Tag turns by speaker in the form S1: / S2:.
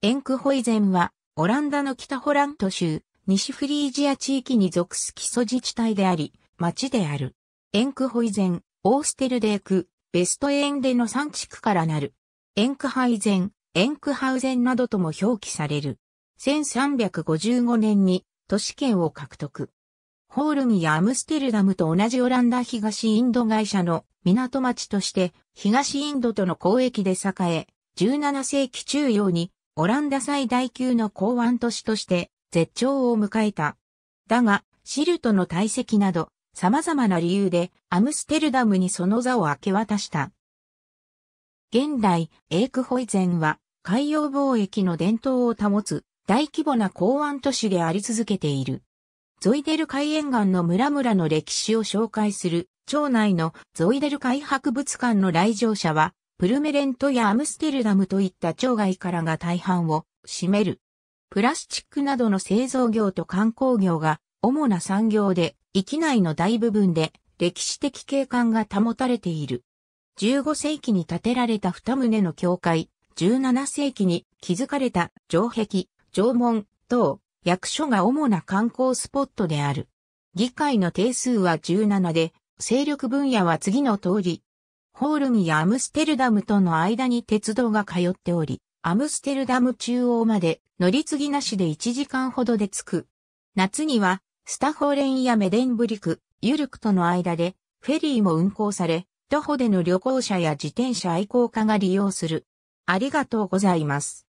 S1: エンクホイゼンは、オランダの北ホラント州、西フリージア地域に属す基礎自治体であり、町である。エンクホイゼン、オーステルデーク、ベストエンデの3地区からなる。エンクハイゼン、エンクハウゼンなどとも表記される。1355年に都市圏を獲得。ホールミやアムステルダムと同じオランダ東インド会社の港町として東インドとの交易で栄え、17世紀中央にオランダ最大級の港湾都市として絶頂を迎えた。だが、シルトの堆積など、様々な理由でアムステルダムにその座を明け渡した。現代、エークホイゼンは海洋貿易の伝統を保つ大規模な港湾都市であり続けている。ゾイデル海沿岸の村々の歴史を紹介する町内のゾイデル海博物館の来場者はプルメレントやアムステルダムといった町外からが大半を占める。プラスチックなどの製造業と観光業が主な産業で、域内の大部分で歴史的景観が保たれている。15世紀に建てられた二棟の教会、17世紀に築かれた城壁、城門等、役所が主な観光スポットである。議会の定数は17で、勢力分野は次の通り、ホールムやアムステルダムとの間に鉄道が通っており、アムステルダム中央まで乗り継ぎなしで1時間ほどで着く。夏には、スタホーレンやメデンブリク、ユルクとの間で、フェリーも運行され、徒歩での旅行者や自転車愛好家が利用する。ありがとうございます。